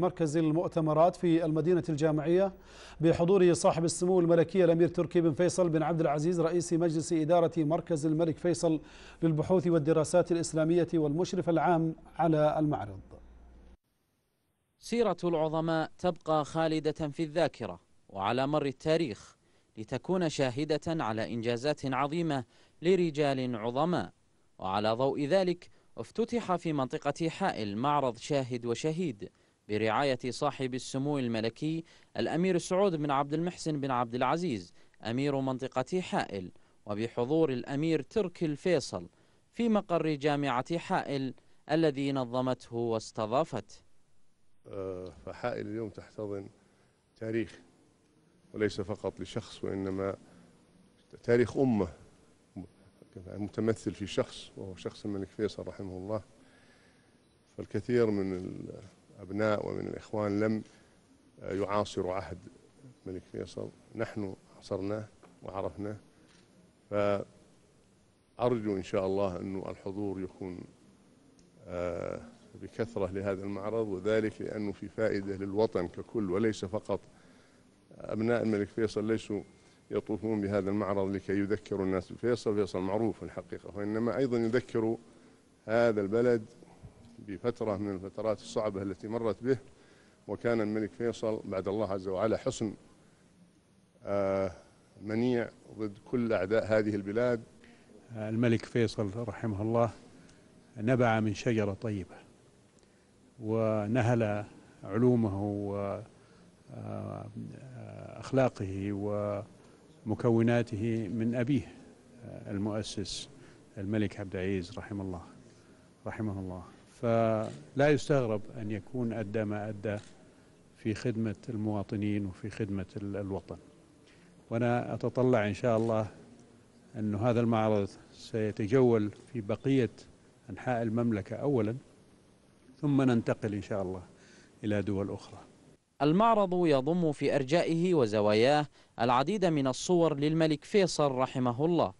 مركز المؤتمرات في المدينة الجامعية بحضور صاحب السمو الملكي الأمير تركي بن فيصل بن عبد العزيز رئيس مجلس إدارة مركز الملك فيصل للبحوث والدراسات الإسلامية والمشرف العام على المعرض سيرة العظماء تبقى خالدة في الذاكرة وعلى مر التاريخ لتكون شاهدة على إنجازات عظيمة لرجال عظماء وعلى ضوء ذلك افتتح في منطقة حائل معرض شاهد وشهيد برعاية صاحب السمو الملكي الأمير سعود بن عبد المحسن بن عبد العزيز أمير منطقة حائل وبحضور الأمير تركي الفيصل في مقر جامعة حائل الذي نظمته واستضافت آه، فحائل اليوم تحتضن تاريخ وليس فقط لشخص وإنما تاريخ أمة متمثل في شخص وهو شخص الملك فيصل رحمه الله فالكثير من أبناء ومن الإخوان لم يعاصروا عهد الملك فيصل نحن عصرناه وعرفناه فأرجو إن شاء الله أنه الحضور يكون آه، بكثرة لهذا المعرض وذلك لأنه في فائدة للوطن ككل وليس فقط أبناء الملك فيصل ليسوا يطوفون بهذا المعرض لكي يذكروا الناس بفيصل فيصل معروف الحقيقة وإنما أيضا يذكروا هذا البلد بفترة من الفترات الصعبة التي مرت به وكان الملك فيصل بعد الله عز وجل حصن آه، منيع ضد كل أعداء هذه البلاد الملك فيصل رحمه الله نبع من شجرة طيبة ونهل علومه وأخلاقه آه، ومكوناته من أبيه آه، المؤسس الملك عبد العزيز رحمه الله رحمه الله فلا يستغرب أن يكون أدى ما أدى في خدمة المواطنين وفي خدمة الوطن وأنا أتطلع إن شاء الله أن هذا المعرض سيتجول في بقية أنحاء المملكة أولا ثم ننتقل إن شاء الله إلى دول أخرى المعرض يضم في أرجائه وزواياه العديد من الصور للملك فيصل رحمه الله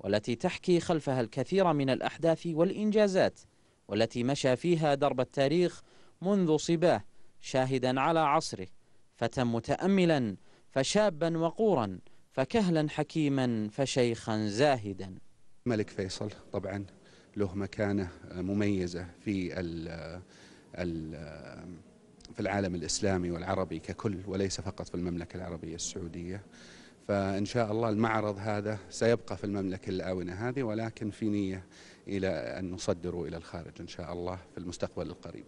والتي تحكي خلفها الكثير من الأحداث والإنجازات والتي مشى فيها درب التاريخ منذ صباه شاهدا على عصره فتى متأملا فشابا وقورا فكهلا حكيما فشيخا زاهدا ملك فيصل طبعا له مكانة مميزة في الـ ال في العالم الإسلامي والعربي ككل وليس فقط في المملكة العربية السعودية فإن شاء الله المعرض هذا سيبقى في المملكة الآونة هذه ولكن في نية إلى أن نصدره إلى الخارج إن شاء الله في المستقبل القريب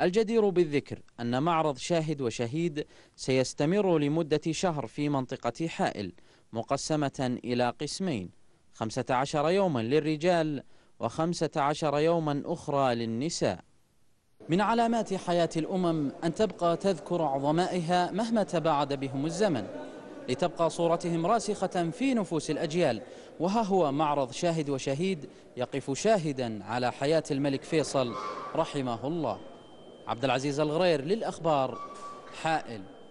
الجدير بالذكر أن معرض شاهد وشهيد سيستمر لمدة شهر في منطقة حائل مقسمة إلى قسمين 15 يوما للرجال و15 يوما أخرى للنساء من علامات حياة الأمم أن تبقى تذكر عظمائها مهما تباعد بهم الزمن لتبقى صورتهم راسخة في نفوس الأجيال وها هو معرض شاهد وشهيد يقف شاهدا على حياة الملك فيصل رحمه الله عبد العزيز الغرير للأخبار حائل